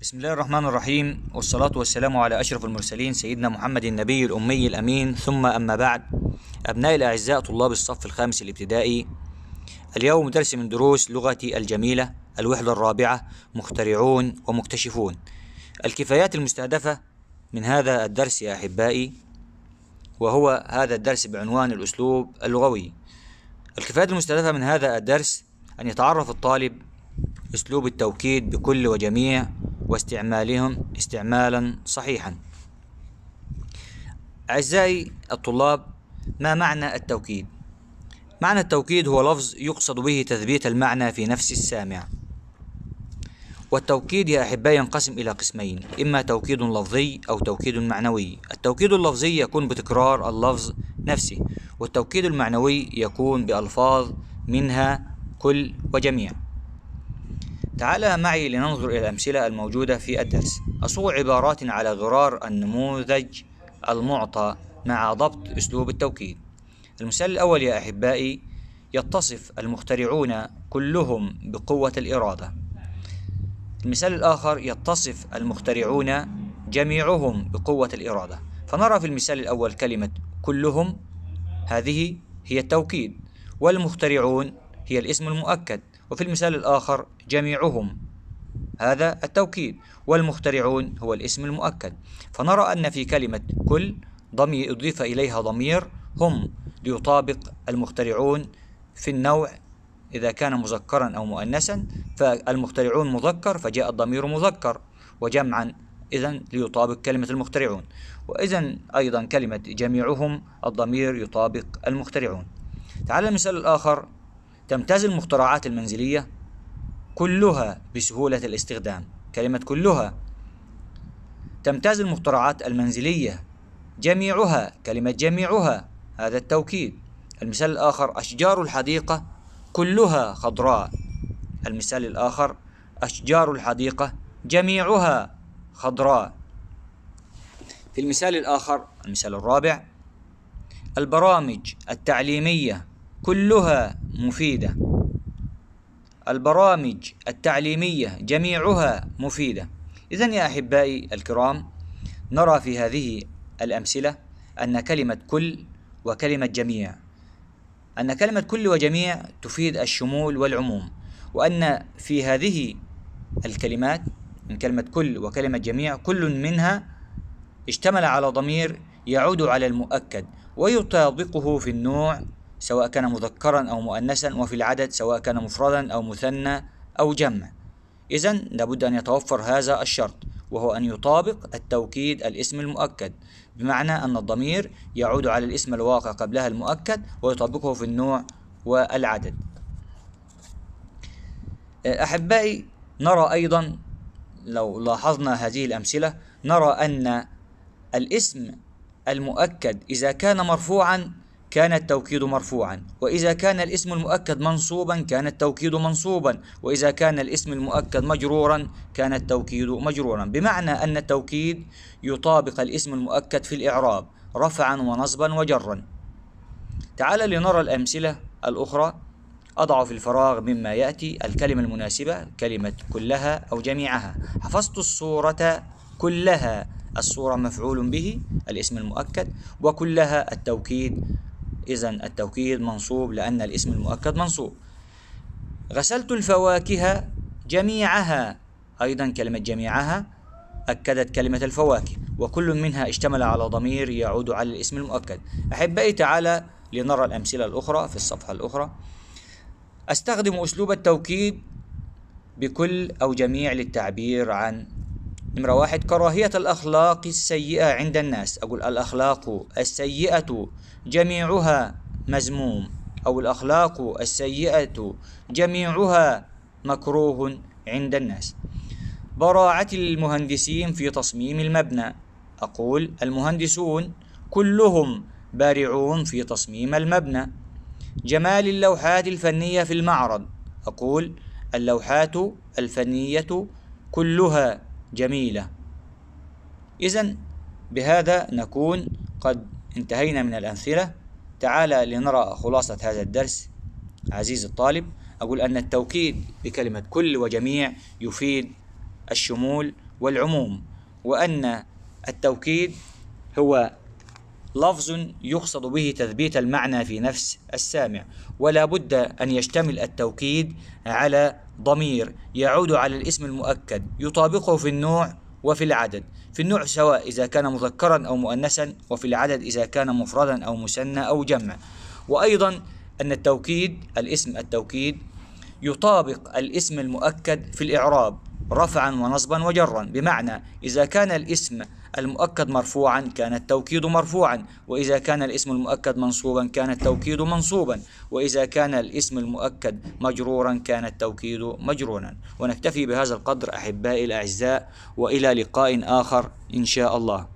بسم الله الرحمن الرحيم والصلاة والسلام على أشرف المرسلين سيدنا محمد النبي الأمي الأمين ثم أما بعد أبنائي الأعزاء طلاب الصف الخامس الابتدائي اليوم درس من دروس لغتي الجميلة الوحدة الرابعة مخترعون ومكتشفون الكفايات المستهدفة من هذا الدرس يا أحبائي وهو هذا الدرس بعنوان الأسلوب اللغوي الكفايات المستهدفة من هذا الدرس أن يتعرف الطالب أسلوب التوكيد بكل وجميع واستعمالهم استعمالا صحيحا أعزائي الطلاب ما معنى التوكيد؟ معنى التوكيد هو لفظ يقصد به تثبيت المعنى في نفس السامع والتوكيد يا أحبائي ينقسم إلى قسمين إما توكيد لفظي أو توكيد معنوي التوكيد اللفظي يكون بتكرار اللفظ نفسه والتوكيد المعنوي يكون بألفاظ منها كل وجميع تعال معي لننظر إلى الأمثلة الموجودة في الدرس أصوغ عبارات على غرار النموذج المعطى مع ضبط أسلوب التوكيد المثال الأول يا أحبائي يتصف المخترعون كلهم بقوة الإرادة المثال الآخر يتصف المخترعون جميعهم بقوة الإرادة فنرى في المثال الأول كلمة كلهم هذه هي التوكيد والمخترعون هي الاسم المؤكد وفي المثال الآخر جميعهم هذا التوكيد والمخترعون هو الاسم المؤكد فنرى أن في كلمة كل ضمير أضيف إليها ضمير هم ليطابق المخترعون في النوع إذا كان مذكرا أو مؤنثا فالمخترعون مذكر فجاء الضمير مذكر وجمعا إذا ليطابق كلمة المخترعون وإذا أيضا كلمة جميعهم الضمير يطابق المخترعون تعال المثال الآخر تمتاز المخترعات المنزلية كلها بسهولة الاستخدام كلمة كلها تمتاز المخترعات المنزلية جميعها كلمة جميعها هذا التوكيد المثال الآخر أشجار الحديقة كلها خضراء المثال الآخر أشجار الحديقة جميعها خضراء في المثال الآخر المثال الرابع البرامج التعليمية كلها مفيدة البرامج التعليمية جميعها مفيدة إذا يا أحبائي الكرام نرى في هذه الأمثلة أن كلمة كل وكلمة جميع أن كلمة كل وجميع تفيد الشمول والعموم وأن في هذه الكلمات من كلمة كل وكلمة جميع كل منها اشتمل على ضمير يعود على المؤكد ويطابقه في النوع سواء كان مذكرا أو مؤنثا وفي العدد سواء كان مفردا أو مثنى أو جمع إذا لابد أن يتوفر هذا الشرط وهو أن يطابق التوكيد الاسم المؤكد بمعنى أن الضمير يعود على الاسم الواقع قبلها المؤكد ويطابقه في النوع والعدد أحبائي نرى أيضا لو لاحظنا هذه الأمثلة نرى أن الاسم المؤكد إذا كان مرفوعا كان التوكيد مرفوعا وإذا كان الاسم المؤكد منصوبا كان التوكيد منصوبا وإذا كان الاسم المؤكد مجرورا كان التوكيد مجرورا بمعنى أن التوكيد يطابق الاسم المؤكد في الإعراب رفعا ونصبا وجرا تعال لنرى الأمثلة الأخرى أضع في الفراغ مما يأتي الكلمة المناسبة كلمة كلها أو جميعها حفظت الصورة كلها الصورة مفعول به الاسم المؤكد وكلها التوكيد إذا التوكيد منصوب لأن الاسم المؤكد منصوب غسلت الفواكه جميعها أيضا كلمة جميعها أكدت كلمة الفواكه وكل منها اشتمل على ضمير يعود على الاسم المؤكد أحبائي تعالى لنرى الأمثلة الأخرى في الصفحة الأخرى أستخدم أسلوب التوكيد بكل أو جميع للتعبير عن نمرة واحد كراهية الأخلاق السيئة عند الناس أقول الأخلاق السيئة جميعها مزموم أو الأخلاق السيئة جميعها مكروه عند الناس براعة المهندسين في تصميم المبنى أقول المهندسون كلهم بارعون في تصميم المبنى جمال اللوحات الفنية في المعرض أقول اللوحات الفنية كلها جميلة إذا بهذا نكون قد انتهينا من الأمثلة تعال لنرى خلاصة هذا الدرس عزيزي الطالب أقول أن التوكيد بكلمة كل وجميع يفيد الشمول والعموم وأن التوكيد هو لفظ يقصد به تثبيت المعنى في نفس السامع ولا بد أن يشتمل التوكيد على ضمير يعود على الاسم المؤكد يطابقه في النوع وفي العدد في النوع سواء إذا كان مذكرا أو مؤنثا وفي العدد إذا كان مفردا أو مثنى أو جمع وأيضا أن التوكيد الاسم التوكيد يطابق الاسم المؤكد في الإعراب رفعا ونصبا وجرا بمعنى إذا كان الاسم المؤكد مرفوعا كان التوكيد مرفوعا وإذا كان الاسم المؤكد منصوبا كان التوكيد منصوبا وإذا كان الاسم المؤكد مجرورا كان التوكيد مجرورا ونكتفي بهذا القدر أحبائي الأعزاء وإلى لقاء آخر إن شاء الله